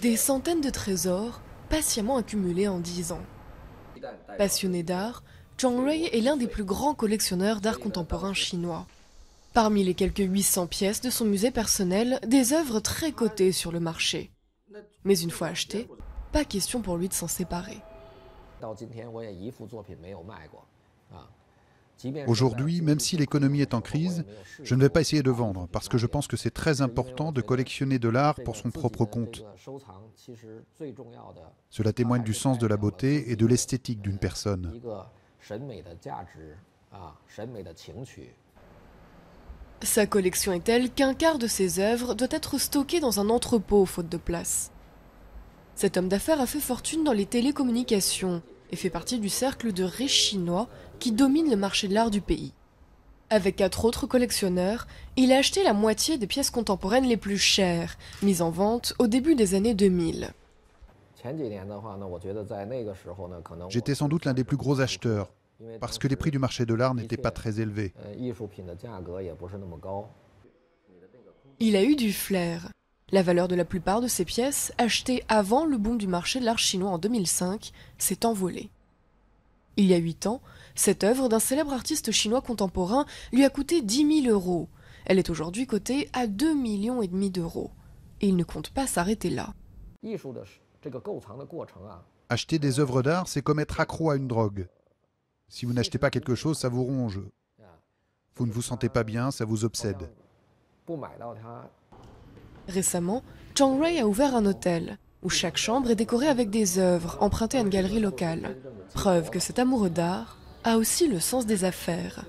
Des centaines de trésors patiemment accumulés en dix ans. Passionné d'art, Zhang Rui est l'un des plus grands collectionneurs d'art contemporain chinois. Parmi les quelques 800 pièces de son musée personnel, des œuvres très cotées sur le marché. Mais une fois achetées, pas question pour lui de s'en séparer. Aujourd'hui, même si l'économie est en crise, je ne vais pas essayer de vendre parce que je pense que c'est très important de collectionner de l'art pour son propre compte. Cela témoigne du sens de la beauté et de l'esthétique d'une personne. Sa collection est telle qu'un quart de ses œuvres doit être stockée dans un entrepôt faute de place. Cet homme d'affaires a fait fortune dans les télécommunications et fait partie du cercle de riches chinois qui domine le marché de l'art du pays. Avec quatre autres collectionneurs, il a acheté la moitié des pièces contemporaines les plus chères, mises en vente au début des années 2000. J'étais sans doute l'un des plus gros acheteurs, parce que les prix du marché de l'art n'étaient pas très élevés. Il a eu du flair. La valeur de la plupart de ces pièces, achetées avant le boom du marché de l'art chinois en 2005, s'est envolée. Il y a huit ans, cette œuvre d'un célèbre artiste chinois contemporain lui a coûté 10 000 euros. Elle est aujourd'hui cotée à 2 millions et demi d'euros. Et il ne compte pas s'arrêter là. Acheter des œuvres d'art, c'est comme être accro à une drogue. Si vous n'achetez pas quelque chose, ça vous ronge. Vous ne vous sentez pas bien, ça vous obsède. Récemment, Chang Ray a ouvert un hôtel où chaque chambre est décorée avec des œuvres empruntées à une galerie locale. Preuve que cet amoureux d'art a aussi le sens des affaires.